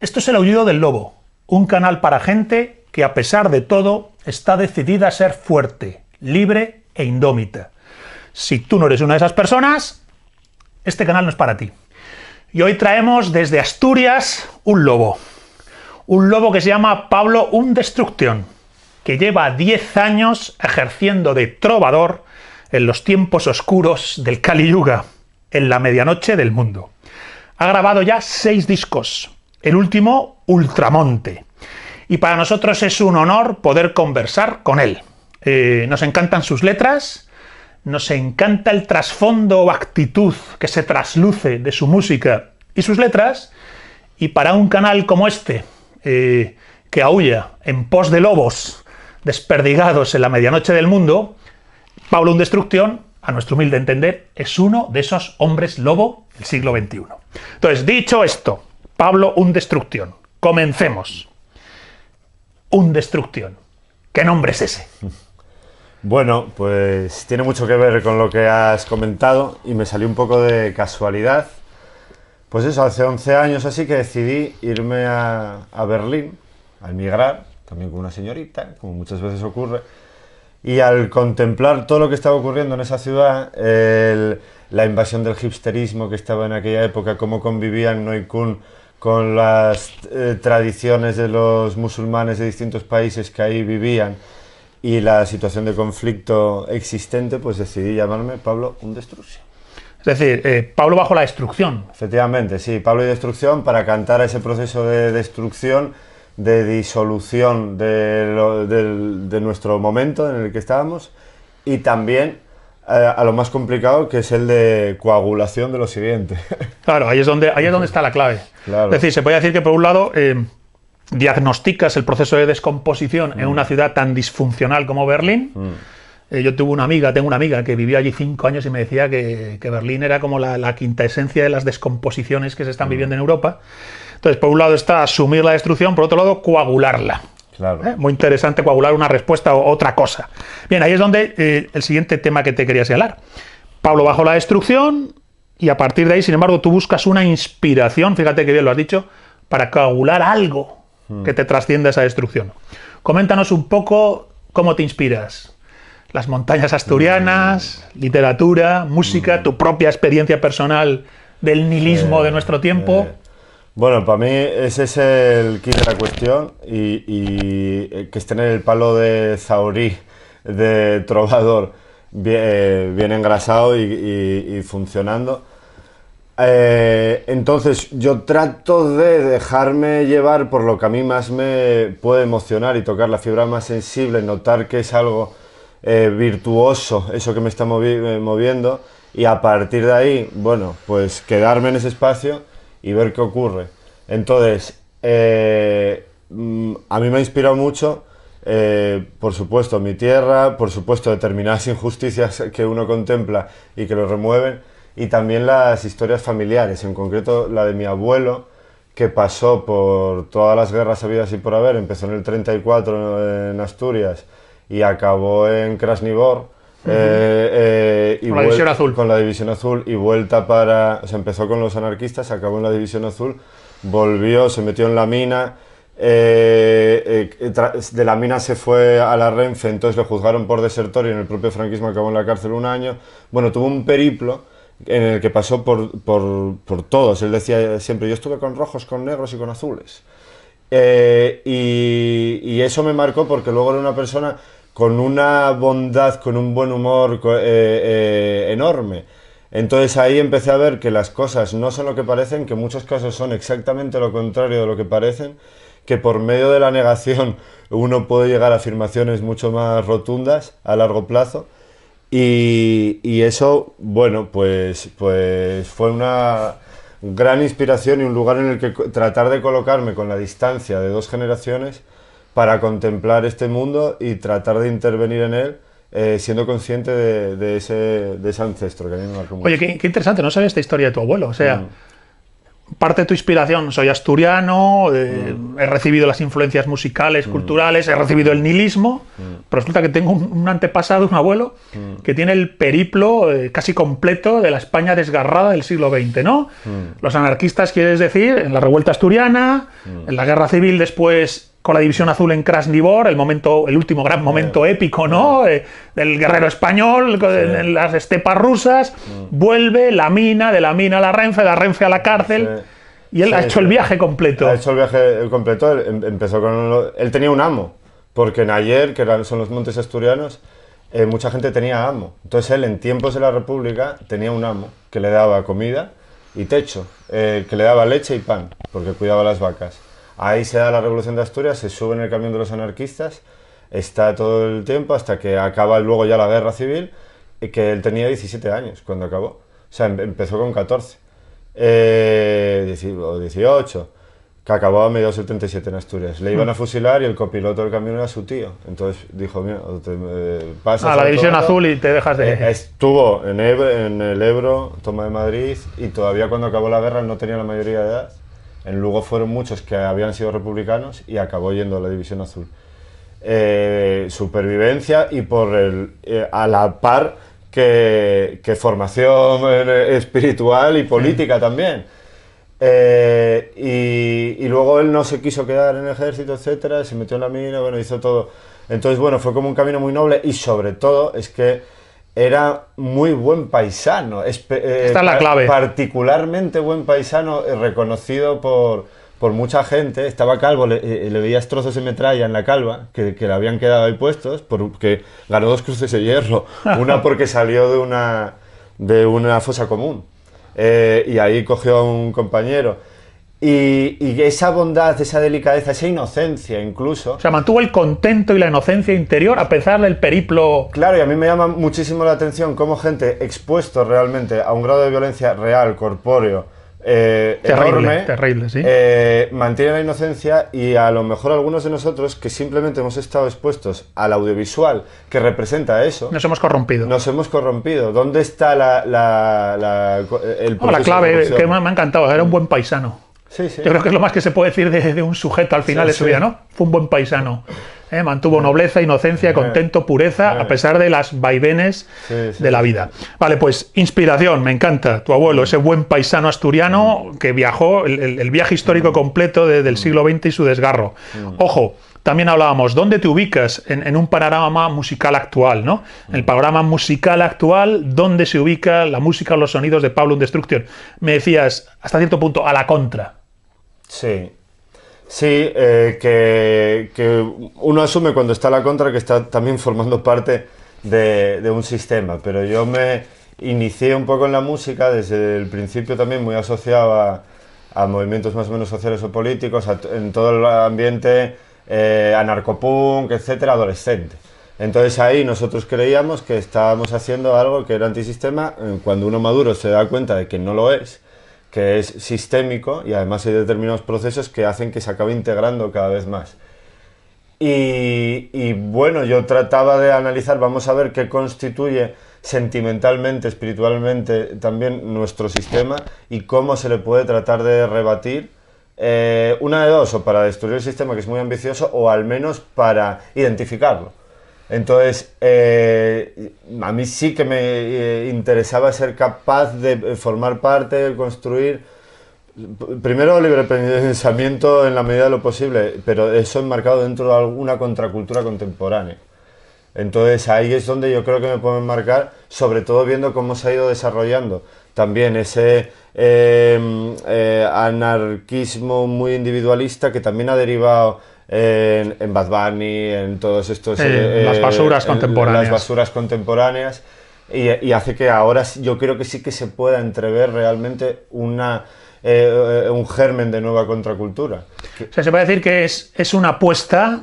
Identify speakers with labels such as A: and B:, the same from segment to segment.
A: Esto es El Aullido del Lobo, un canal para gente que a pesar de todo está decidida a ser fuerte, libre e indómita. Si tú no eres una de esas personas, este canal no es para ti. Y hoy traemos desde Asturias un lobo. Un lobo que se llama Pablo Un Destrucción, que lleva 10 años ejerciendo de trovador en los tiempos oscuros del Kali Yuga, en la medianoche del mundo. Ha grabado ya 6 discos, el último Ultramonte. Y para nosotros es un honor poder conversar con él. Eh, nos encantan sus letras, nos encanta el trasfondo o actitud que se trasluce de su música y sus letras, y para un canal como este, eh, que aúlla en pos de lobos desperdigados en la medianoche del mundo, Pablo destrucción a nuestro humilde entender, es uno de esos hombres lobo del siglo XXI. Entonces, dicho esto, Pablo un destrucción. Comencemos. Un destrucción. ¿Qué nombre es ese?
B: Bueno, pues tiene mucho que ver con lo que has comentado y me salió un poco de casualidad. Pues eso, hace 11 años así que decidí irme a, Berlín, a emigrar, también con una señorita, como muchas veces ocurre. Y al contemplar todo lo que estaba ocurriendo en esa ciudad, la invasión del hipsterismo que estaba en aquella época, cómo convivían Noikun con las eh, tradiciones de los musulmanes de distintos países que ahí vivían y la situación de conflicto existente, pues decidí llamarme Pablo un Destrucción.
A: Es decir, eh,
B: Pablo bajo la destrucción. Efectivamente, sí, Pablo y destrucción para cantar a ese proceso de destrucción, de disolución de nuestro momento en el que estábamos y también eh, a lo más complicado, que es el de coagulación de
A: lo siguiente. Claro, ahí es donde, ahí es donde está la clave. Es decir, se puede decir que por un lado eh, diagnosticas el proceso de descomposición en mm. una ciudad tan disfuncional como Berlín. Mm. Eh, yo tuve una amiga, tengo una amiga que vivió allí cinco años y me decía que, Berlín era como la, quinta esencia de las descomposiciones que se están mm. viviendo en Europa. Entonces, por un lado está asumir la destrucción, por otro lado, coagularla. ¿Eh? Muy interesante coagular una respuesta o otra cosa. Bien, ahí es donde eh, el siguiente tema que te quería señalar. Pablo bajó la destrucción y a partir de ahí, sin embargo, tú buscas una inspiración, fíjate que bien lo has dicho, para coagular algo hmm. que te trascienda esa destrucción. Coméntanos un poco cómo te inspiras. Las montañas asturianas, hmm. literatura, música, hmm. tu propia experiencia personal del nihilismo de nuestro tiempo.
B: Bueno, para mí ese es el kit de la cuestión y, eh, que esté en el palo de Zaurí, de Trovador, eh, bien, engrasado y, funcionando. Eh, entonces yo trato de dejarme llevar por lo que a mí más me puede emocionar y tocar la fibra más sensible, notar que es algo virtuoso eso que me está moviendo y a partir de ahí, bueno, pues quedarme en ese espacio y ver qué ocurre. Entonces, eh, mm, a mí me ha inspirado mucho, eh, por supuesto, mi tierra, por supuesto, determinadas injusticias que uno contempla y que lo remueven, y también las historias familiares, en concreto la de mi abuelo, que pasó por todas las guerras habidas y por haber, empezó en el 34 en Asturias y acabó en Krasnivor eh, eh, con la división azul. Con la división azul y vuelta para... se empezó con los anarquistas, acabó en la división azul, volvió, se metió en la mina, eh, de la mina se fue a la Renfe, entonces lo juzgaron por desertor y en el propio franquismo acabó en la cárcel un año. Bueno, tuvo un periplo en el que pasó por, todos. Él decía siempre, yo estuve con rojos, con negros y con azules. y eso me marcó porque luego era una persona con una bondad, con un buen humor eh, eh, enorme. Entonces ahí empecé a ver que las cosas no son lo que parecen, que en muchos casos son exactamente lo contrario de lo que parecen, que por medio de la negación uno puede llegar a afirmaciones mucho más rotundas a largo plazo. Y, y eso, bueno, pues, pues fue una gran inspiración y un lugar en el que tratar de colocarme con la distancia de dos generaciones para contemplar este mundo y tratar de intervenir en él eh, siendo consciente de, ese, de, ese, ancestro que Oye,
A: qué, interesante, no sabía esta historia de tu abuelo. O sea, mm. parte de tu inspiración, soy asturiano, eh, mm. he recibido las influencias musicales, mm. culturales, he recibido el nihilismo, pero resulta que tengo un, antepasado, un abuelo, que tiene el periplo eh, casi completo de la España desgarrada del siglo XX, ¿no? Los anarquistas, quieres decir, en la revuelta asturiana, en la guerra civil después con la división azul en Krasnivor, el momento, el último gran momento eh, épico, ¿no? Eh. Eh, del guerrero español, en, las estepas rusas, mm. vuelve la mina, de la mina a la Renfe, de la Renfe a la cárcel. Y él ha hecho el viaje
B: completo. Ha hecho el viaje completo. Em, empezó con él tenía un amo, porque en ayer, que son los montes asturianos, mucha gente tenía amo. Entonces él en tiempos de la República tenía un amo que le daba comida y techo, que le daba leche y pan, porque cuidaba las vacas. Ahí se da la revolución de Asturias, se sube en el camión de los anarquistas, está todo el tiempo hasta que acaba luego ya la guerra civil, y que él tenía 17 años cuando acabó. O sea, em-, empezó con 14, eh, o 18, que acabó a mediados del 37 en Asturias. Le iban a hmm. fusilar y el copiloto del camión era su tío. Entonces dijo, mira, eh, pasas... A ah, la división azul y te dejas de... Eh, estuvo en, en el Ebro, toma de Madrid, y todavía cuando acabó la guerra no tenía la mayoría de edad luego Lugo fueron muchos que habían sido republicanos y acabó yendo a la División Azul. Eh, supervivencia y por eh, a la par que, formación eh, espiritual y política también. y, y, luego él no se quiso quedar en el ejército, etcétera, se metió en la mina, bueno, hizo todo. Entonces, bueno, fue como un camino muy noble y sobre todo es que era muy buen paisano. Eh, es la clave. Particularmente buen paisano, eh, reconocido por, mucha gente. Estaba calvo, le, eh, le, veías trozos de metralla en la calva, que, le habían quedado ahí puestos, porque ganó dos cruces de hierro. Una porque salió de una, fosa común. y ahí cogió a un compañero. Y, esa bondad, esa delicadeza, esa inocencia incluso. O sea, mantuvo el contento y la inocencia interior a pesar del periplo. Claro, y a mí me llama muchísimo la atención cómo gente expuesto realmente a un grado de violencia real, corpóreo, eh, terrible, terrible, ¿sí? Eh, mantiene la inocencia y a lo mejor algunos de nosotros que simplemente hemos estado expuestos al audiovisual que representa eso. Nos hemos corrompido. Nos hemos corrompido. ¿Dónde está la, el la clave? Que me ha
A: encantado, era un buen paisano. Yo creo que es lo más que se puede decir de, un sujeto al final de su vida, ¿no? Fue un buen paisano. ¿eh? Mantuvo nobleza, inocencia, contento, pureza, a pesar de las vaivenes de la vida. Vale, pues inspiración, me encanta. Tu abuelo, ese buen paisano asturiano que viajó, el, viaje histórico mm. completo del mm. siglo XX y su desgarro. Mm. Ojo, también hablábamos, ¿dónde te ubicas en, un panorama musical actual? ¿no? En el panorama musical actual, ¿dónde se ubica la música, o los sonidos de Pablo Destruction? Me decías, hasta cierto punto, a la contra.
B: Sí. Sí, eh, que, uno asume cuando está la contra que está también formando parte de, un sistema, pero yo me inicié un poco en la música desde el principio también muy asociado a, movimientos más o menos sociales o políticos, en todo el ambiente eh, anarcopunk, etcétera, adolescente. Entonces ahí nosotros creíamos que estábamos haciendo algo que era antisistema, eh, cuando uno maduro se da cuenta de que no lo es, que es sistémico y además hay determinados procesos que hacen que se acabe integrando cada vez más. Y, bueno, yo trataba de analizar, vamos a ver qué constituye sentimentalmente, espiritualmente también nuestro sistema y cómo se le puede tratar de rebatir. Eh, una de dos, o para destruir el sistema que es muy ambicioso, o al menos para identificarlo. Entonces, eh, a mí sí que me eh, interesaba ser capaz de eh, formar parte, de construir, primero libre pensamiento en la medida de lo posible, pero eso enmarcado dentro de alguna contracultura contemporánea. Entonces ahí es donde yo creo que me puedo enmarcar, sobre todo viendo cómo se ha ido desarrollando también ese anarquismo muy individualista que también ha derivado en, en Bad Bunny, en todos estos... Eh, las eh, basuras contemporáneas. Las basuras contemporáneas. Y, hace que ahora yo creo que sí que se pueda entrever realmente
A: una, eh, un germen de nueva contracultura. O sea, se puede decir que es, una apuesta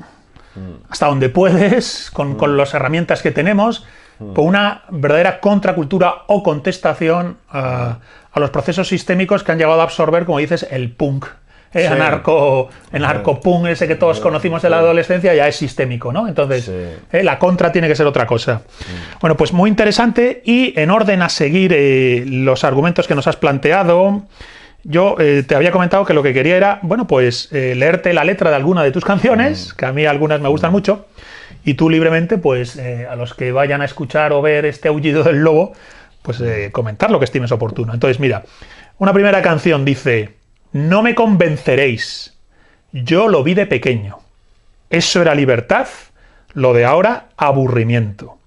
A: mm. hasta donde puedes, con, mm. las herramientas que tenemos, por mm. una verdadera contracultura o contestación a los procesos sistémicos que han llegado a absorber, como dices, el punk eh, el narco anarco, ese que todos conocimos de la adolescencia ya es sistémico, ¿no? Entonces, eh, la contra tiene que ser otra cosa. Mm. Bueno, pues muy interesante y en orden a seguir eh, los argumentos que nos has planteado, yo te había comentado que lo que quería era, bueno, pues leerte la letra de alguna de tus canciones, mm. que a mí algunas me gustan mm. mucho, y tú libremente, pues a los que vayan a escuchar o ver este aullido del lobo, pues comentar lo que estimes oportuno. Entonces, mira, una primera canción dice... No me convenceréis. Yo lo vi de pequeño. Eso era libertad, lo de ahora aburrimiento.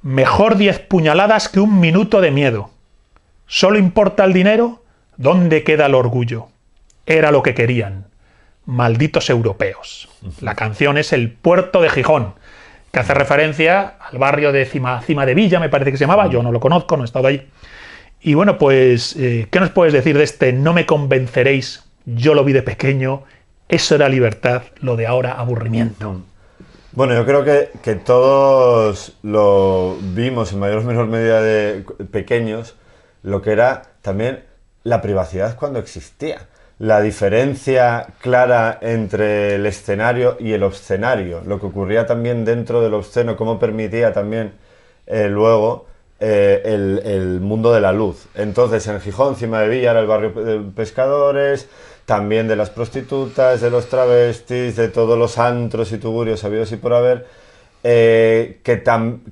A: Mejor diez puñaladas que un minuto de miedo. Solo importa el dinero, ¿dónde queda el orgullo? Era lo que querían. Malditos europeos. La canción es El puerto de Gijón, que hace referencia al barrio de Cima, de Villa, me parece que se llamaba. Yo no lo conozco, no he estado ahí. Y bueno, pues, eh, ¿qué nos puedes decir de este no me convenceréis? Yo lo vi de pequeño, eso era libertad, lo de ahora aburrimiento.
B: Bueno, yo creo que, todos lo vimos en mayor o menor medida de pequeños, lo que era también la privacidad cuando existía la diferencia clara entre el escenario y el obscenario, lo que ocurría también dentro del obsceno, cómo permitía también eh, luego eh, el, mundo de la luz. Entonces, en Gijón, encima de Villa era el barrio de pescadores, también de las prostitutas, de los travestis, de todos los antros y tugurios habidos y por haber. Eh, que,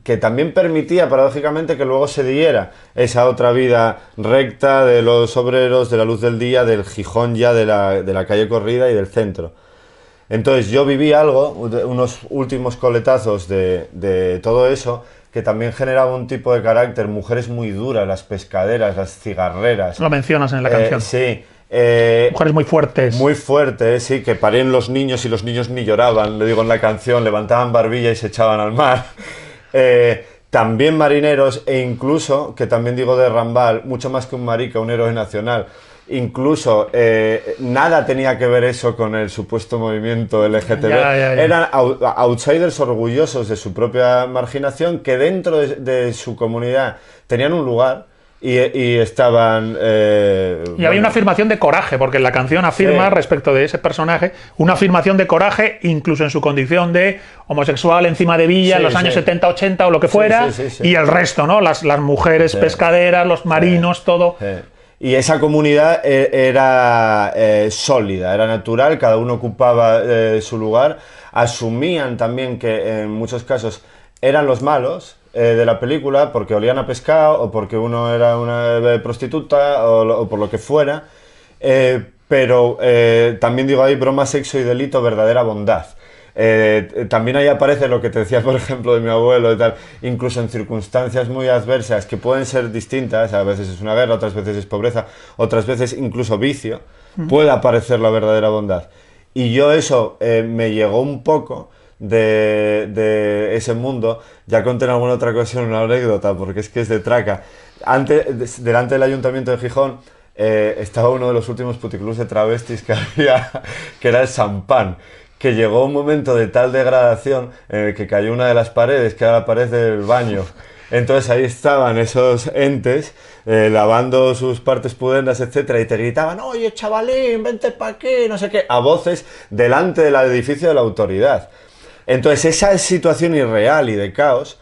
B: que, también permitía paradójicamente que luego se diera esa otra vida recta de los obreros, de la luz del día, del Gijón ya, de la, calle corrida y del centro. Entonces yo viví algo, unos últimos coletazos de, de todo eso, que también generaba un tipo de carácter, mujeres muy duras, las pescaderas, las cigarreras. Lo mencionas en la eh, canción. Sí. Eh, mujeres muy fuertes. Muy fuertes, sí, que parían los niños y los niños ni lloraban, le digo en la canción, levantaban barbilla y se echaban al mar. Eh, también marineros e incluso, que también digo de Rambal, mucho más que un marica, un héroe nacional, Incluso eh, nada tenía que ver eso con el supuesto movimiento LGTB. Eran outsiders orgullosos de su propia marginación que
A: dentro de, su comunidad tenían un lugar. Y, estaban. Eh, y había una afirmación de coraje, porque la canción afirma respecto de ese personaje, una afirmación de coraje, incluso en su condición de homosexual encima de villa en los años 70, 80 o lo que fuera, y el resto, ¿no? Las, las mujeres pescaderas, los marinos, todo. Y esa
B: comunidad eh, era eh, sólida, era natural, cada uno ocupaba eh, su lugar, asumían también que en muchos casos eran los malos de la película porque olían a pescado o porque uno era una prostituta o, por lo que fuera, pero también digo, ahí broma, sexo y delito, verdadera bondad. Eh, también ahí aparece lo que te decía, por ejemplo, de mi abuelo y tal, incluso en circunstancias muy adversas que pueden ser distintas, a veces es una guerra, otras veces es pobreza, otras veces incluso vicio, puede aparecer la verdadera bondad. Y yo eso eh, me llegó un poco, de, ese mundo. Ya conté en alguna otra ocasión una anécdota, porque es que es de traca. Antes, delante del ayuntamiento de Gijón eh, estaba uno de los últimos puticlus de travestis que había, que era el champán que llegó un momento de tal degradación en el que cayó una de las paredes, que era la pared del baño. Entonces ahí estaban esos entes eh, lavando sus partes pudendas, etcétera, y te gritaban, oye chavalín, vente para aquí, no sé qué, a voces delante del edificio de la autoridad. Entonces esa situación irreal y de caos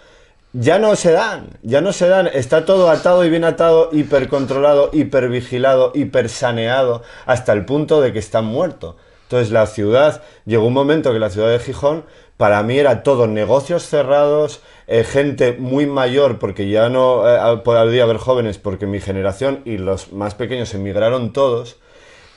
B: ya no se dan, ya no se dan. Está todo atado y bien atado, hipercontrolado, hipervigilado, hipersaneado, hasta el punto de que están muertos. Entonces la ciudad, llegó un momento que la ciudad de Gijón para mí era todo negocios cerrados, eh, gente muy mayor, porque ya no eh, podía haber jóvenes, porque mi generación y los más pequeños emigraron todos,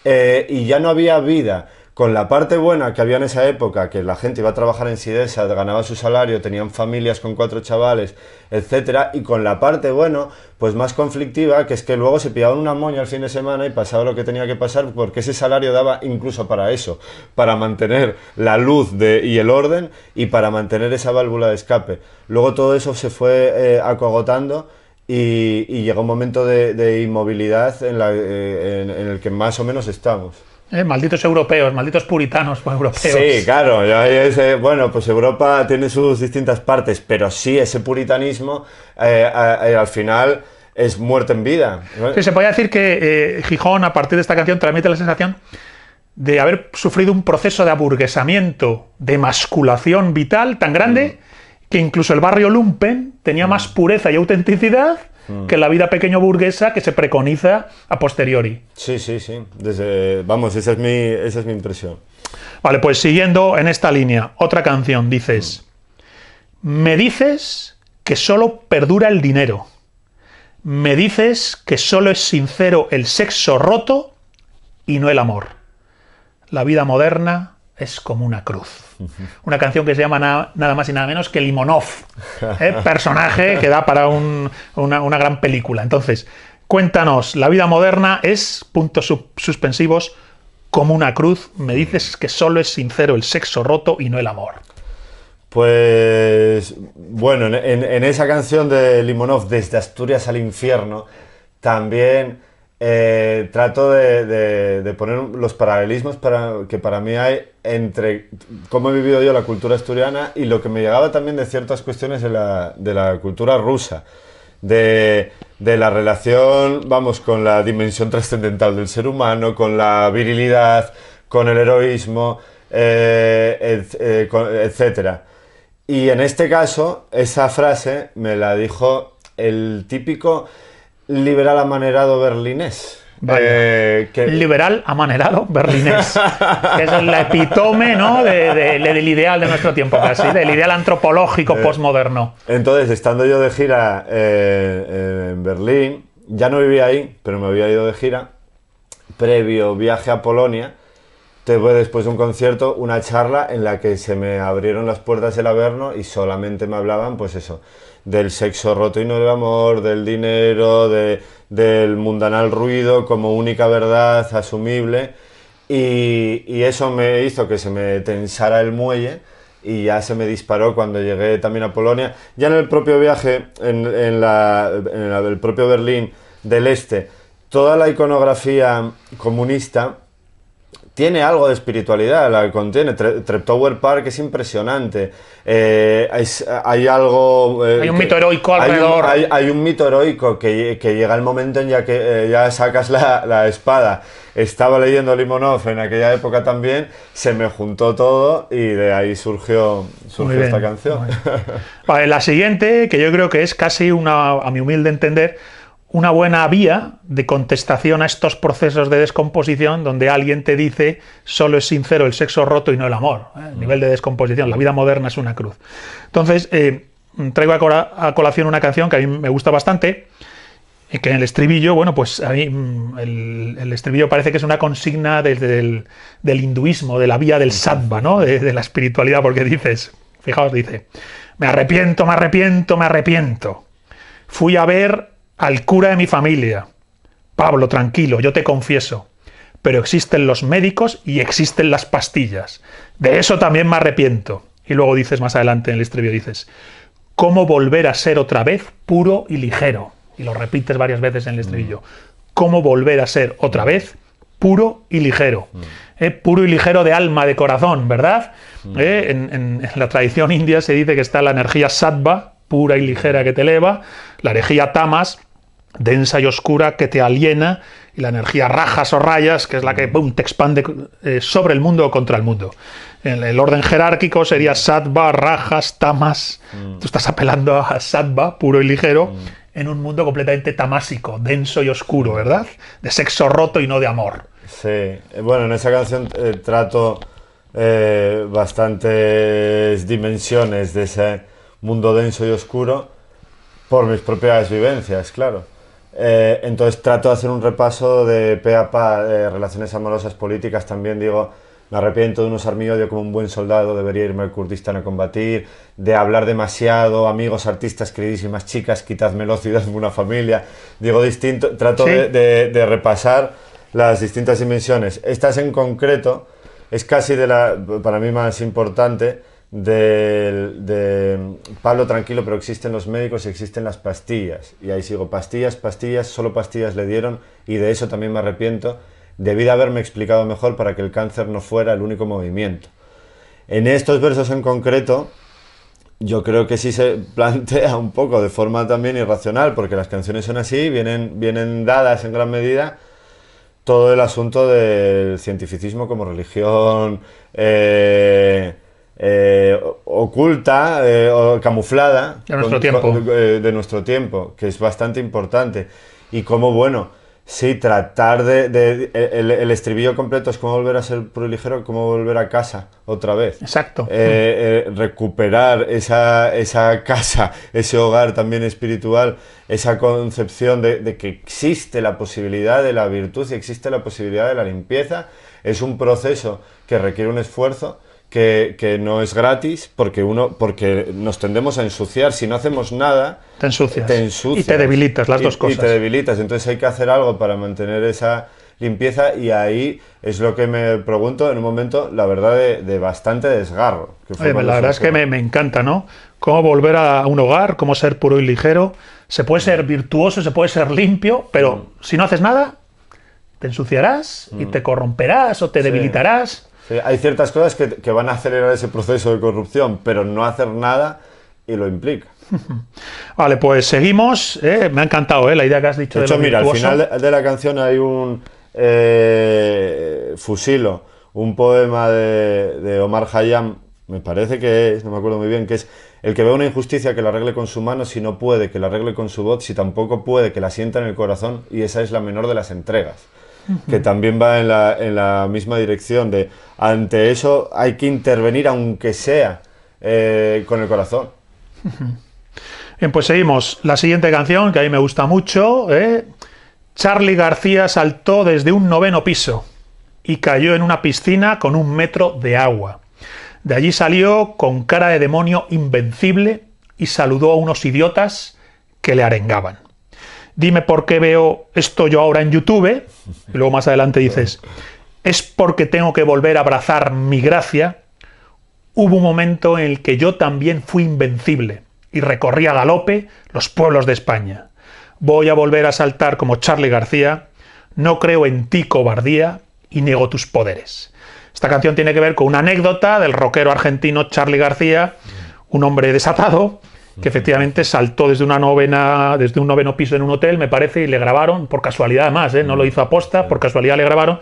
B: eh, y ya no había vida. Con la parte buena que había en esa época, que la gente iba a trabajar en Sidesa, ganaba su salario, tenían familias con cuatro chavales, etcétera, y con la parte bueno, pues más conflictiva, que es que luego se pillaban una moña el fin de semana y pasaba lo que tenía que pasar, porque ese salario daba incluso para eso, para mantener la luz y el orden y para mantener esa válvula de escape. Luego todo eso se fue eh, acogotando. Y, llegó un momento de, inmovilidad eh, en el que más o menos estamos.
A: Eh, malditos europeos, malditos puritanos pues, europeos. Sí, claro.
B: Eh, bueno, pues Europa tiene sus distintas partes, pero sí, ese puritanismo eh, al final es muerte en vida.
A: Sí, se podría decir que Gijón, a partir de esta canción, transmite la sensación de haber sufrido un proceso de aburguesamiento, de masculación vital tan grande mm. que incluso el barrio Lumpen tenía mm. más pureza y autenticidad que la vida pequeño burguesa que se preconiza a posteriori. Sí, sí, sí. vamos, esa es, mi, esa es mi impresión. Vale, pues siguiendo en esta línea, otra canción, dices, me dices que solo perdura el dinero. Me dices que solo es sincero el sexo roto y no el amor. La vida moderna es como una cruz. Una canción que se llama nada más y nada menos que Limonov, ¿eh? personaje que da para una, gran película. Entonces, cuéntanos, la vida moderna es, puntos suspensivos, como una cruz. Me dices que solo es sincero el sexo roto y no el amor.
B: Pues bueno, en, en esa canción de Limonov, Desde Asturias al Infierno, también eh, trato de, poner los paralelismos para, que para mí hay entre cómo he vivido yo la cultura asturiana y lo que me llegaba también de ciertas cuestiones de la, cultura rusa, de, la relación, vamos, con la dimensión trascendental del ser humano, con la virilidad, con el heroísmo, eh, eh, etc. Y en este caso, esa frase me la dijo el típico liberal amanerado berlinés.
A: Eh, liberal amanerado berlinés. ...que es el epitome ¿no? del ideal de nuestro tiempo, casi, del ideal antropológico eh, postmoderno... Entonces, estando yo
B: de gira eh, en Berlín, ya no vivía ahí, pero me había ido de gira, previo viaje a Polonia, tuve después de un concierto una charla en la que se me abrieron las puertas del Averno y solamente me hablaban, pues eso, del sexo roto y no del amor, del dinero, del mundanal ruido como única verdad asumible. Y, eso me hizo que se me tensara el muelle y ya se me disparó cuando llegué también a Polonia. Ya en el propio viaje, en, la, en el propio Berlín del Este, toda la iconografía comunista tiene algo de espiritualidad, la que contiene. Treptower Park es impresionante. Eh, hay algo. Eh, hay un mito
A: heroico alrededor.
B: Hay un, mito heroico que, que, llega el momento en ya que eh, ya sacas la, la, espada. Estaba leyendo Limonov en aquella época también, se me juntó todo y de ahí surgió, surgió esta canción.
A: Vale, la siguiente, que yo creo que es casi una, a mi humilde entender, una buena vía de contestación a estos procesos de descomposición donde alguien te dice solo es sincero el sexo roto y no el amor. ¿eh? El nivel de descomposición, la vida moderna es una cruz. Entonces, eh, traigo a, colación una canción que a mí me gusta bastante, y eh, que en el estribillo, bueno, pues a mí mm, el, estribillo parece que es una consigna del, hinduismo, de la vía del sattva, ¿no? De, de la espiritualidad, porque dices, fijaos, dice, me arrepiento, me arrepiento, me arrepiento. Fui a ver al cura de mi familia. Pablo, tranquilo, yo te confieso. Pero existen los médicos y existen las pastillas. De eso también me arrepiento. Y luego dices más adelante en el estribillo, dices, ¿cómo volver a ser otra vez puro y ligero? Y lo repites varias veces en el estribillo. ¿Cómo volver a ser otra vez puro y ligero? Mm. Eh, puro y ligero de alma, de corazón, ¿verdad? Mm. Eh, en, la tradición india se dice que está la energía sattva, pura y ligera que te eleva, la energía tamas, densa y oscura que te aliena y la energía rajas o rayas, que es la que te expande eh, sobre el mundo o contra el mundo. el orden jerárquico sería sattva, rajas, tamas. Tú estás apelando a sattva, puro y ligero, en un mundo completamente tamásico, denso y oscuro, ¿verdad? De sexo roto y no de amor. Sí, bueno, en esa canción eh, trato eh,
B: bastantes dimensiones de ese mundo denso y oscuro por mis propias vivencias, claro. Eh, entonces trato de hacer un repaso de pe pa, de eh, relaciones amorosas políticas también, digo, me arrepiento de no usar mi odio como un buen soldado, debería irme al Kurdistán a combatir, de hablar demasiado, amigos, artistas, queridísimas chicas, y ciudad, una familia. Digo, distinto, trato de, de, repasar las distintas dimensiones. Estas en concreto es casi de la, para mí más importante, de Pablo tranquilo, pero existen los médicos y existen las pastillas. Y ahí sigo, pastillas, pastillas, solo pastillas le dieron y de eso también me arrepiento. debido de haberme explicado mejor para que el cáncer no fuera el único movimiento. En estos versos en concreto, yo creo que sí se plantea un poco de forma también irracional, porque las canciones son así, vienen, vienen dadas en gran medida todo el asunto del cientificismo como religión. Eh, eh, oculta eh, o camuflada de nuestro, tiempo. Eh, de, nuestro tiempo, que es bastante importante. Y como bueno, si tratar de... el, estribillo completo es como volver a ser proligero, como volver a casa otra vez. Exacto. recuperar esa, esa, casa, ese hogar también espiritual, esa concepción de, de que existe la posibilidad de la virtud y existe la posibilidad de la limpieza. Es un proceso que requiere un esfuerzo que, no es gratis porque uno porque nos tendemos a ensuciar si no hacemos nada
A: te ensucias, y te debilitas las dos cosas
B: debilitas entonces hay que hacer algo para mantener esa limpieza y ahí es lo que me pregunto en un momento la verdad de, bastante desgarro
A: la verdad es que me, encanta no cómo volver a un hogar cómo ser puro y ligero se puede ser mm. virtuoso se puede ser limpio pero mm. si no haces nada te ensuciarás y mm. te corromperás o te debilitarás
B: hay ciertas cosas que, van a acelerar ese proceso de corrupción, pero no hacer nada y lo implica.
A: Vale, pues seguimos. ¿eh? me ha encantado ¿eh? la idea que has dicho. De hecho, mira, al final
B: de, la canción hay un eh, fusilo, un poema de, de Omar Hayam, me parece que es, no me acuerdo muy bien, que es el que ve una injusticia que la arregle con su mano, si no puede, que la arregle con su voz, si tampoco puede, que la sienta en el corazón, y esa es la menor de las entregas que también va en la, misma dirección de ante eso hay que intervenir aunque sea eh, con el corazón.
A: Bien, pues seguimos. La siguiente canción, que a mí me gusta mucho, ¿eh? Charly Charlie García saltó desde un noveno piso y cayó en una piscina con un metro de agua. De allí salió con cara de demonio invencible y saludó a unos idiotas que le arengaban dime por qué veo esto yo ahora en YouTube, y luego más adelante dices, es porque tengo que volver a abrazar mi gracia, hubo un momento en el que yo también fui invencible y recorrí a galope los pueblos de España. Voy a volver a saltar como Charlie García, no creo en ti cobardía y niego tus poderes. Esta canción tiene que ver con una anécdota del rockero argentino Charlie García, un hombre desatado, que efectivamente saltó desde una novena, desde un noveno piso en un hotel, me parece, y le grabaron, por casualidad además, ¿eh? no lo mm. hizo aposta, por mm. casualidad le grabaron,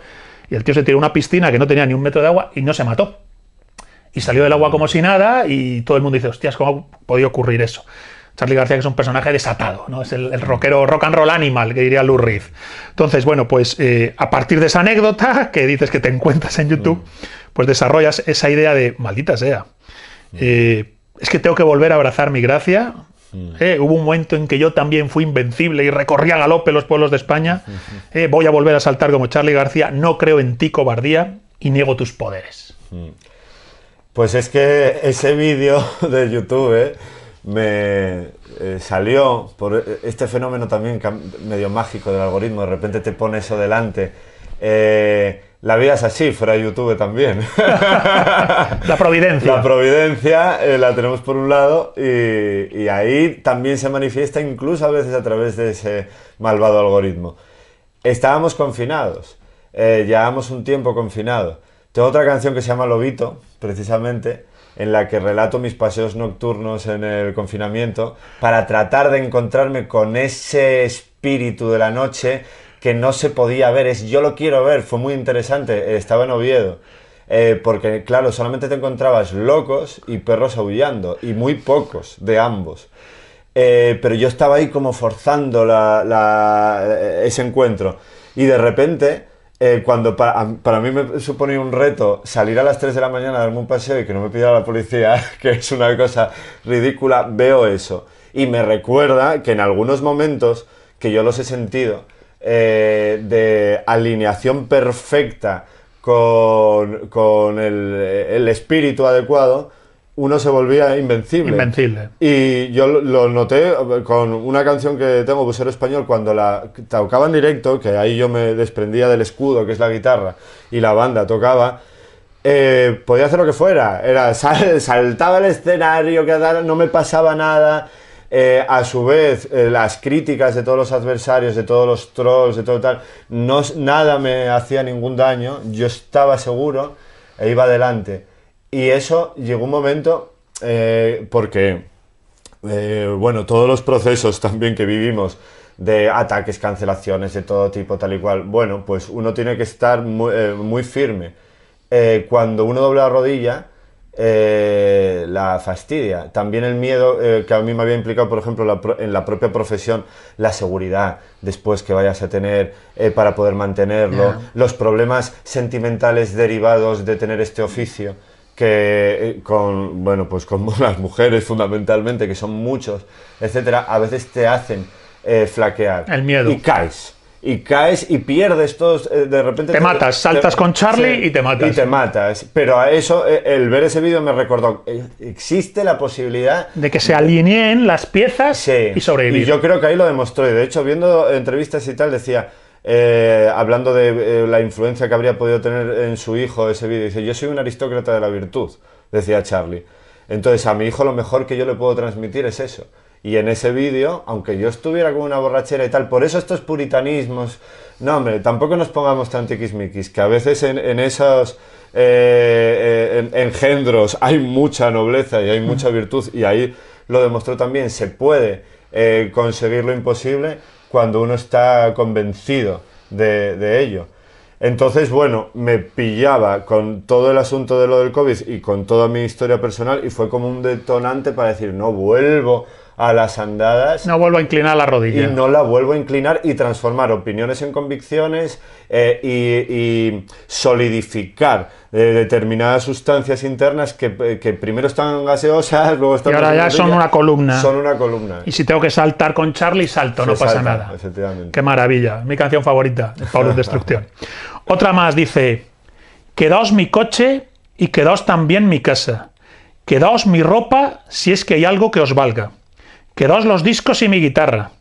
A: y el tío se tiró a una piscina que no tenía ni un metro de agua y no se mató. Y salió del agua como si nada, y todo el mundo dice, hostias, ¿cómo ha podido ocurrir eso? Charlie García, que es un personaje desatado, ¿no? Es el, mm. rockero rock and roll animal, que diría Lou Reed. Entonces, bueno, pues eh, a partir de esa anécdota que dices que te encuentras en YouTube, pues desarrollas esa idea de, maldita sea, eh, es que tengo que volver a abrazar mi gracia. Mm. Eh, hubo un momento en que yo también fui invencible y recorrí a galope los pueblos de España. Eh, voy a volver a saltar como Charlie García. No creo en ti, cobardía, y niego tus poderes. Mm.
B: Pues es que ese vídeo de YouTube eh, me salió por este fenómeno también medio mágico del algoritmo. De repente te pone eso delante. La vida es así, fuera YouTube también. la providencia. La providencia eh, la tenemos por un lado y, ahí también se manifiesta incluso a veces a través de ese malvado algoritmo. Estábamos confinados, eh, llevamos un tiempo confinado. Tengo otra canción que se llama Lobito, precisamente, en la que relato mis paseos nocturnos en el confinamiento para tratar de encontrarme con ese espíritu de la noche que no se podía ver. Es, yo lo quiero ver, fue muy interesante, eh, estaba en Oviedo. Eh, porque, claro, solamente te encontrabas locos y perros aullando, y muy pocos de ambos. Eh, pero yo estaba ahí como forzando ese encuentro. Y de repente, cuando para, mí me suponía un reto salir a las 3 de la mañana a darme un paseo y que no me pidiera la policía, que es una cosa ridícula, veo eso. Y me recuerda que en algunos momentos que yo los he sentido, eh, de alineación perfecta con, el, espíritu adecuado, uno se volvía invencible. Invencible. Y yo lo noté con una canción que tengo, Busero Español, cuando la tocaba en directo, que ahí yo me desprendía del escudo, que es la guitarra, y la banda tocaba. Eh, podía hacer lo que fuera, era saltaba el escenario, no me pasaba nada, eh, a su vez, eh, las críticas de todos los adversarios, de todos los trolls, de todo tal, no, nada me hacía ningún daño, yo estaba seguro e iba adelante. Y eso llegó un momento eh, porque, bueno, todos los procesos también que vivimos, de ataques, cancelaciones de todo tipo, tal y cual. Bueno, pues uno tiene que estar muy, firme. cuando uno dobla la rodilla, eh, la fastidia. También el miedo eh, que a mí me había implicado, por ejemplo, en la propia profesión, la seguridad después que vayas a tener eh, para poder mantenerlo, los problemas sentimentales derivados de tener este oficio que con bueno pues con las mujeres fundamentalmente que son muchos etcétera a veces te hacen flaquear y caes y caes y pierdes todos,
A: eh, de repente... Te, matas, saltas con Charlie y te matas. Y te matas. Pero a eso,
B: eh, el ver ese vídeo me recordó, eh, existe la posibilidad...
A: De que se alineen las piezas y
B: sobrevivir. Y yo creo que ahí lo demostró. Y de hecho, viendo entrevistas y tal, decía... hablando de la influencia que habría podido tener en su hijo ese vídeo, dice, yo soy un aristócrata de la virtud, decía Charlie. Entonces, a mi hijo lo mejor que yo le puedo transmitir es eso. Y en ese vídeo, aunque yo estuviera con una borrachera y tal, por eso estos puritanismos. No, hombre, tampoco nos pongamos tan tiquismiquis, que a veces en, esos eh, eh, engendros hay mucha nobleza y hay mucha virtud, y ahí lo demostró también. Se puede eh, conseguir lo imposible cuando uno está convencido de ello. Entonces, bueno, me pillaba con todo el asunto de lo del COVID y con toda mi historia personal, y fue como un detonante para decir, no vuelvo a las andadas. No
A: vuelvo a inclinar la rodilla. Y no
B: la vuelvo a inclinar y transformar opiniones en convicciones eh, y, solidificar eh, determinadas sustancias internas eh, que, primero están gaseosas, luego están... Y ahora ya son una columna. Son una columna.
A: Y si tengo que saltar con Charlie, salto, no pasa nada. Qué maravilla. Mi canción favorita, Pablo Destrucción. Otra más dice, quedaos mi coche y quedaos también mi casa. Quedaos mi ropa si es que hay algo que os valga. Quedaos los discos y mi guitarra.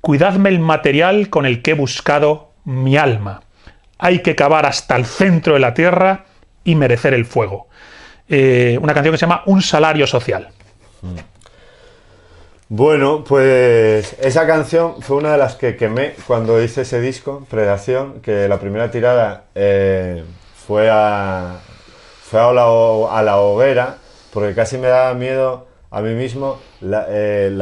A: Cuidadme el material con el que he buscado mi alma. Hay que cavar hasta el centro de la tierra y merecer el fuego. Eh, una canción que se llama Un salario social. Mm.
B: Bueno, pues esa canción fue una de las que quemé cuando hice ese disco, Predación, que la primera tirada eh, fue, a, fue a, la, a la hoguera, porque casi me daba miedo a mí mismo la, eh,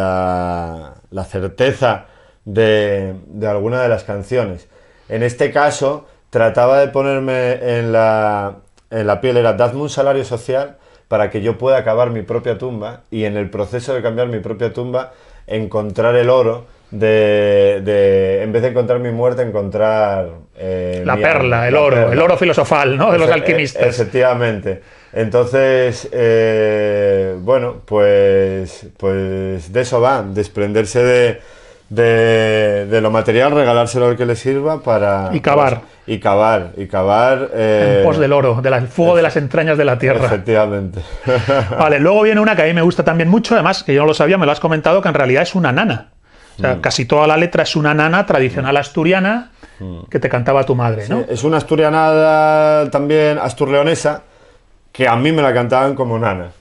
B: certeza de, alguna de las canciones. En este caso, trataba de ponerme en la, en la piel, era dadme un salario social para que yo pueda acabar mi propia tumba y en el proceso de cambiar mi propia tumba encontrar el oro de, en vez de encontrar mi muerte, encontrar... Eh, la perla, el oro, el oro filosofal, ¿no? De los e, alquimistas. Efectivamente. Entonces, eh, bueno, pues, pues de eso va, desprenderse de, de, de, lo material, regalárselo al que le sirva para... Y cavar. y
A: cavar, y cavar... en eh, pos del oro, del fuego de las entrañas de la tierra. Efectivamente. Vale, luego viene una que a mí me gusta también mucho, además, que yo no lo sabía, me lo has comentado, que en realidad es una nana. Mm. casi toda la letra es una nana tradicional mm. asturiana mm. que te cantaba tu madre, ¿no? es una asturianada también asturleonesa, que a mí me la cantaban como nana.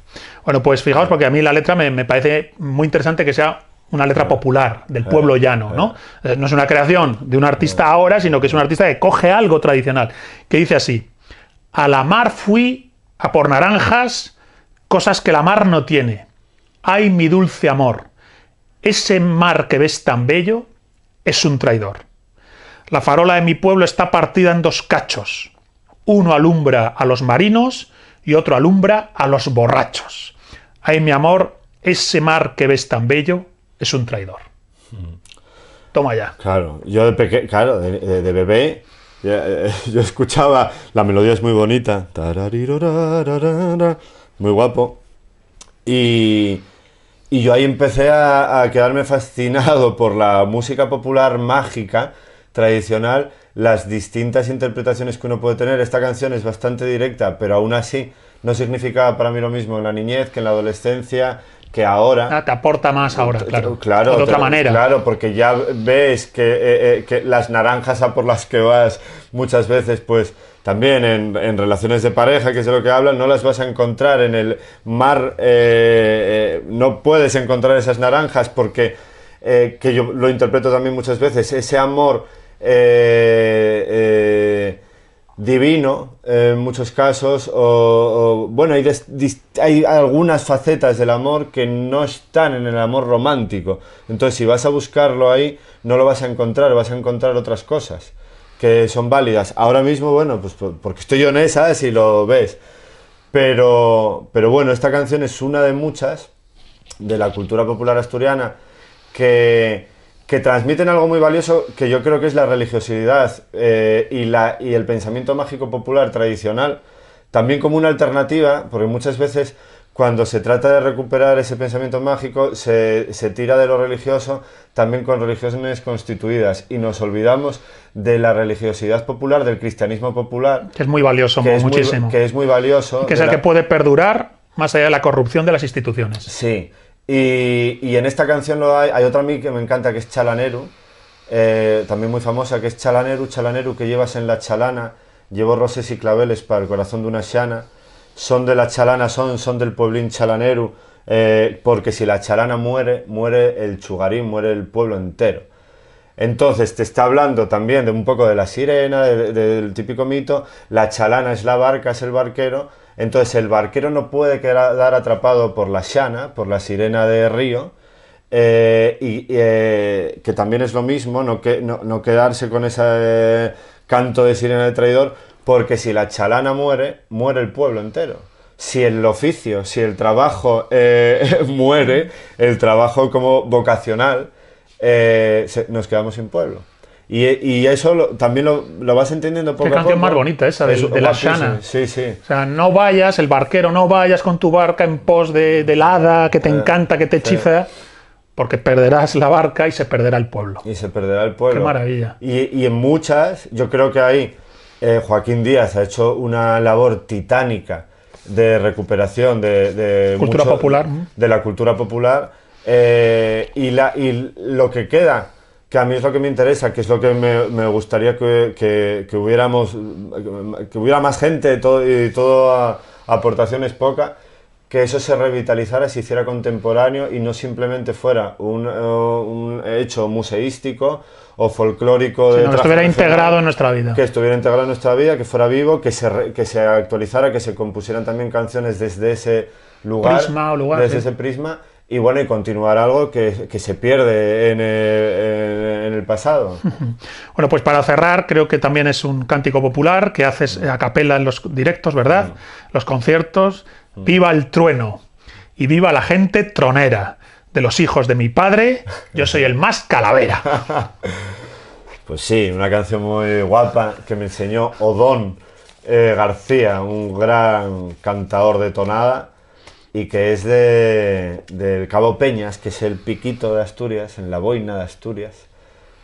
A: Bueno, pues fijaos, porque a mí la letra me, parece muy interesante que sea una letra popular del eh, pueblo llano, eh. ¿no? Eh, no es una creación de un artista ahora, sino que es un artista que coge algo tradicional, que dice así, a la mar fui a por naranjas, cosas que la mar no tiene. Ay, mi dulce amor, ese mar que ves tan bello es un traidor. La farola de mi pueblo está partida en dos cachos. Uno alumbra a los marinos y otro alumbra a los borrachos. Ay, mi amor, ese mar que ves tan bello es un traidor. Toma ya.
B: Claro, yo de bebé eh, yo escuchaba, la melodía es muy bonita, muy guapo. Y, yo ahí empecé a, quedarme fascinado por la música popular mágica, tradicional, las distintas interpretaciones que uno puede tener. Esta canción es bastante directa, pero aún así no significaba para mí lo mismo en la niñez que en la adolescencia, que ahora...
A: Ah, te aporta
B: más ahora, claro. Claro, de otra manera. Claro, porque ya ves eh, eh, que, las naranjas a por las que vas muchas veces, pues también en, relaciones de pareja, que es lo que hablan, no las vas a encontrar en el mar, eh, no puedes encontrar esas naranjas porque, que yo lo interpreto también muchas veces, ese amor eh, eh, divino en muchos casos, o, bueno, hay, algunas facetas del amor que no están en el amor romántico. Entonces, si vas a buscarlo ahí, no lo vas a encontrar, vas a encontrar otras cosas que son válidas. Ahora mismo, bueno, pues porque estoy yo en esa, si lo ves. Pero, pero bueno, esta canción es una de muchas de la cultura popular asturiana que que transmiten algo muy valioso que yo creo que es la religiosidad eh, y, la, y el pensamiento mágico popular tradicional, también como una alternativa, porque muchas veces cuando se trata de recuperar ese pensamiento mágico, se, tira de lo religioso también con religiones constituidas y nos olvidamos de la religiosidad popular, del
A: cristianismo popular. Que es muy valioso, muchísimo. que
B: es muy valioso. Que es el que
A: puede perdurar más allá de la corrupción de las instituciones. Sí,
B: y, en esta canción lo hay, otra a mí que me encanta, que es Chalanero, eh, también muy famosa, que es Chalanero, Chalanero, que llevas en la chalana, llevo rosas y claveles para el corazón de una llana, son de la chalana, son, son del pueblín chalanero, eh, porque si la chalana muere, muere el chugarín, muere el pueblo entero. Entonces te está hablando también de un poco de la sirena, del típico mito, la chalana es la barca, es el barquero, entonces el barquero no puede quedar atrapado por la llana, por la sirena de río, eh, y eh, que también es lo mismo, no, quedarse con ese eh, canto de sirena de traidor, porque si la chalana muere, muere el pueblo entero. Si el oficio, si el trabajo muere, el trabajo como vocacional, nos quedamos sin pueblo. Y, eso también lo, vas entendiendo poco Qué canción más bonita esa, de, la Shana. Sí, sí.
A: O sea, no vayas, el barquero, no vayas con tu barca en pos de, de hada que te encanta, que te hechiza, porque perderás la barca y se perderá el pueblo. Y se perderá el pueblo. Qué maravilla.
B: Y, en muchas, yo creo que ahí eh, Joaquín Díaz ha hecho una labor titánica de recuperación de, cultura popular. de la cultura popular eh, y, la, y lo que queda que a mí es lo que me interesa, que es lo que me, gustaría que, que, hubiéramos, que hubiera más gente todo, y todo aportaciones poca, que eso se revitalizara, se hiciera contemporáneo y no simplemente fuera un, eh, hecho museístico o folclórico. que estuviera integrado en nuestra vida. Que estuviera integrado en nuestra vida, que fuera vivo, que se, que se actualizara, que se compusieran también canciones desde ese lugar, desde ese prisma y bueno, y continuar algo que, se pierde en
A: el, pasado. Bueno, pues para cerrar, creo que también es un cántico popular que haces a capela en los directos, ¿verdad? Los conciertos. Viva el trueno y viva la gente tronera. De los hijos de mi padre, yo soy el más calavera.
B: Pues sí, una canción muy guapa que me enseñó Odón eh, García, un gran cantador de tonada y que es de, del Cabo Peñas, que es el piquito de Asturias, en la boina de Asturias.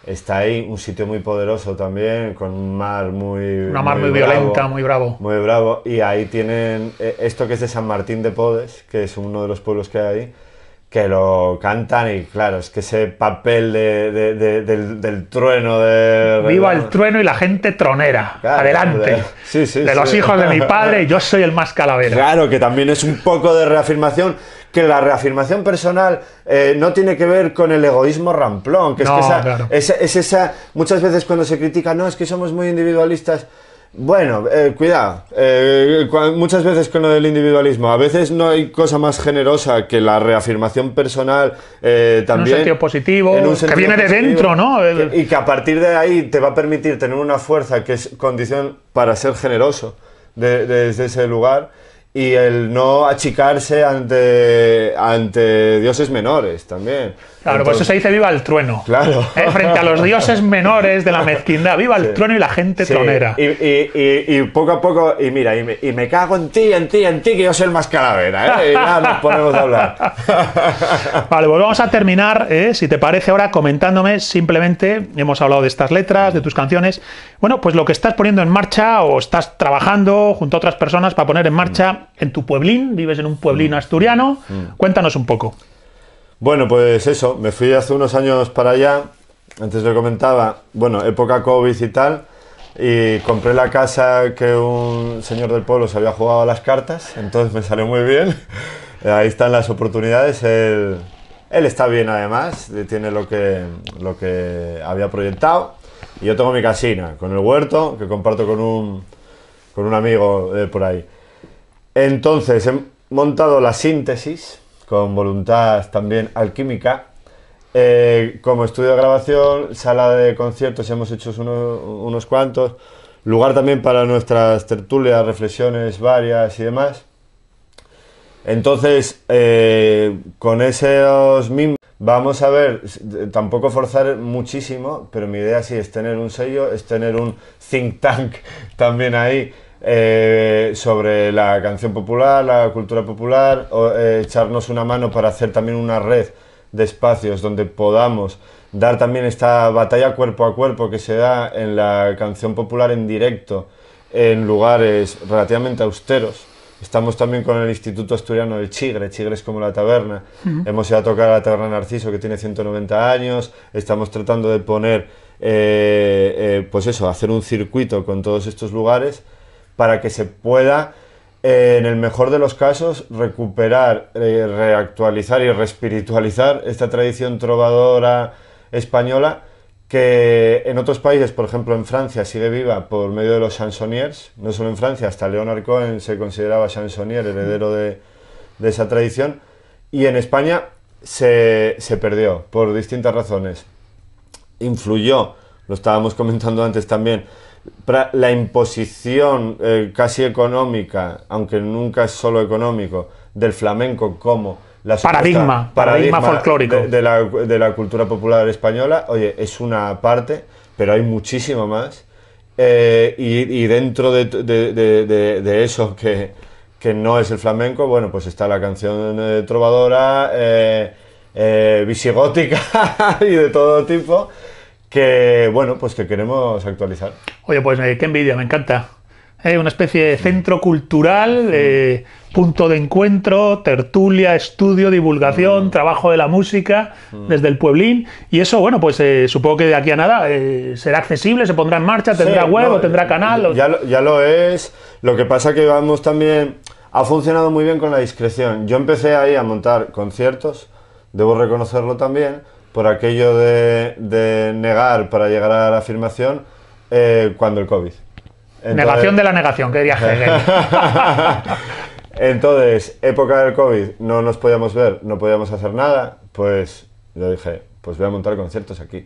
B: Está ahí un sitio muy poderoso también, con un mar muy... Una mar muy, violenta, muy bravo. Muy bravo. Y ahí tienen eh, esto que es de San Martín de Podes, que es uno de los pueblos que hay ahí que lo cantan y claro, es que ese papel de, del, trueno de... Viva el
A: trueno y la gente tronera. Adelante.
B: de los hijos de mi padre,
A: yo soy el más
B: calavera. Claro, que también es un poco de reafirmación que la reafirmación personal eh, no tiene que ver con el egoísmo ramplón, que es esa, es esa, muchas veces cuando se critica, no, es que somos muy individualistas, bueno, eh, cuidado. Eh, muchas veces con lo del individualismo, a veces no hay cosa más generosa que la reafirmación personal también. Eh, en un sentido
A: positivo, que viene de dentro, ¿no?
B: y que a partir de ahí te va a permitir tener una fuerza que es condición para ser generoso desde ese lugar y el no achicarse ante dioses menores también. Claro, eso se dice viva el
A: trueno. Claro. Eh, frente a los dioses menores de la mezquindad, viva el trueno y la gente tronera.
B: Y, poco a poco, y mira, y me, cago en ti, en ti, en ti, que yo soy el más calavera, ¿eh? Y nada, nos ponemos a hablar.
A: Vale, pues vamos a terminar, ¿eh? si te parece, ahora comentándome simplemente, hemos hablado de estas letras, de tus canciones, bueno, pues lo que estás poniendo en marcha o estás trabajando junto a otras personas para poner en marcha mm. en tu pueblín, vives en un pueblín mm. asturiano, mm. cuéntanos un poco.
B: Bueno, pues eso, me fui hace unos años para allá, antes le comentaba, bueno, época COVID y tal, y compré la casa que un señor del pueblo se había jugado a las cartas, entonces me salió muy bien. Ahí están las oportunidades, él, está bien además, tiene lo que, lo que había proyectado. Y yo tengo mi casina con el huerto que comparto con un, amigo eh, por ahí. Entonces he montado la síntesis con voluntad también alquímica. Eh, como estudio de grabación, sala de conciertos, hemos hecho unos cuantos. Lugar también para nuestras tertulias, reflexiones varias y demás. Entonces, eh, con esos mismos, vamos a ver, tampoco forzar muchísimo, pero mi idea sí es tener un sello, es tener un think tank también ahí eh, sobre la canción popular, la cultura popular, eh, echarnos una mano para hacer también una red de espacios donde podamos dar también esta batalla cuerpo a cuerpo que se da en la canción popular en directo en lugares relativamente austeros. Estamos también con el Instituto Asturiano del Chigre, Chigre es como la taberna. Hemos ido a tocar a la taberna Narciso, que tiene 190 años. Estamos tratando de poner, eh, pues eso, hacer un circuito con todos estos lugares para que se pueda, eh, en el mejor de los casos, recuperar, eh, reactualizar y respiritualizar esta tradición trovadora española que en otros países, por ejemplo en Francia, sigue viva por medio de los chansonniers. No solo en Francia, hasta Leonard Cohen se consideraba chansonnier, heredero de, esa tradición. Y en España se, perdió por distintas razones. Influyó, lo estábamos comentando antes también, la imposición eh, casi económica, aunque nunca es solo económico, del flamenco como la paradigma, paradigma, folclórico de, la, cultura popular española, oye, es una parte, pero hay muchísimo más. Eh, y, dentro de, de eso que, no es el flamenco, bueno, pues está la canción eh, trovadora, visigótica y de todo tipo que bueno, pues que queremos actualizar.
A: Oye, pues eh, qué envidia, me encanta. Eh, una especie de centro cultural, eh, punto de encuentro, tertulia, estudio, divulgación, mm. trabajo de la música mm. desde el pueblín. Y eso, bueno, pues supongo que de aquí a nada será accesible, se pondrá en marcha, tendrá web tendrá canal.
B: Ya, lo, es. Lo que pasa que vamos también... Ha funcionado muy bien con la discreción. Yo empecé ahí a montar conciertos, debo reconocerlo también, por aquello de negar para llegar a la afirmación eh, cuando el COVID. negación de
A: la negación, que diría
B: Entonces, época del COVID, no nos podíamos ver, no podíamos hacer nada, pues yo dije, pues voy a montar conciertos aquí.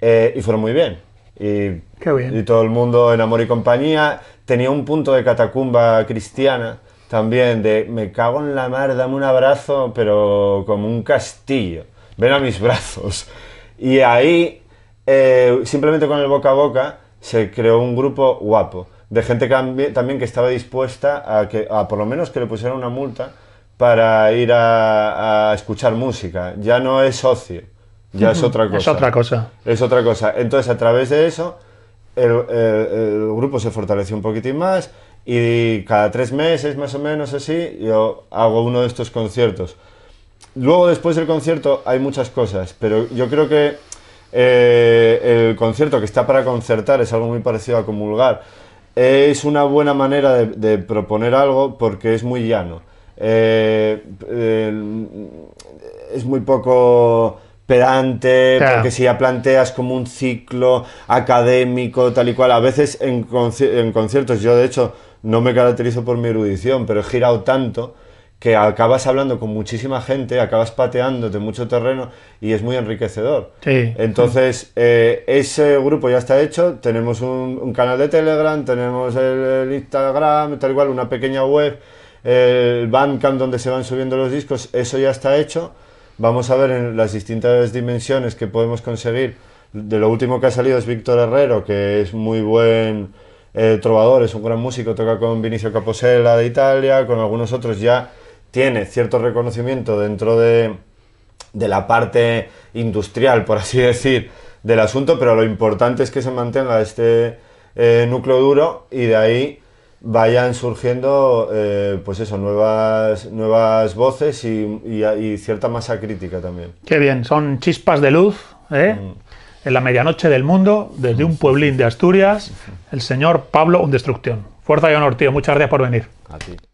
B: Eh, y fueron muy bien. Y, bien. y todo el mundo en amor y compañía. Tenía un punto de catacumba cristiana también, de me cago en la mar, dame un abrazo, pero como un castillo. Ven a mis brazos. Y ahí eh, simplemente con el boca a boca se creó un grupo guapo, de gente que, también que estaba dispuesta a que, a por lo menos que le pusieran una multa para ir a, escuchar música. Ya no es socio, ya es otra cosa. Es otra cosa. Es otra cosa. Entonces, a través de eso, el, el grupo se fortaleció un poquitín más y cada tres meses, más o menos así, yo hago uno de estos conciertos. Luego, después del concierto, hay muchas cosas, pero yo creo que eh, el concierto que está para concertar es algo muy parecido a comulgar. Es una buena manera de, proponer algo porque es muy llano. Eh, es muy poco pedante, porque si ya planteas como un ciclo académico, tal y cual, a veces en conciertos, yo de hecho no me caracterizo por mi erudición, pero he girado tanto que acabas hablando con muchísima gente, acabas pateándote mucho terreno y es muy enriquecedor. Entonces, eh, ese grupo ya está hecho, tenemos un, canal de Telegram, tenemos el, Instagram, tal cual, una pequeña web, el Bandcamp donde se van subiendo los discos, eso ya está hecho. Vamos a ver en las distintas dimensiones que podemos conseguir. De lo último que ha salido es Víctor Herrero, que es muy buen eh, trovador, es un gran músico, toca con Vinicio Caposella de Italia, con algunos otros ya tiene cierto reconocimiento dentro de, la parte industrial, por así decir, del asunto, pero lo importante es que se mantenga este eh, núcleo duro y de ahí vayan surgiendo eh, pues eso, nuevas, nuevas voces y, cierta masa crítica también.
A: Qué bien, son chispas de luz, ¿eh? mm. En la medianoche del mundo, desde un pueblín de Asturias, el señor Pablo Undestrucción. Fuerza y honor, tío. Muchas gracias por venir.
B: A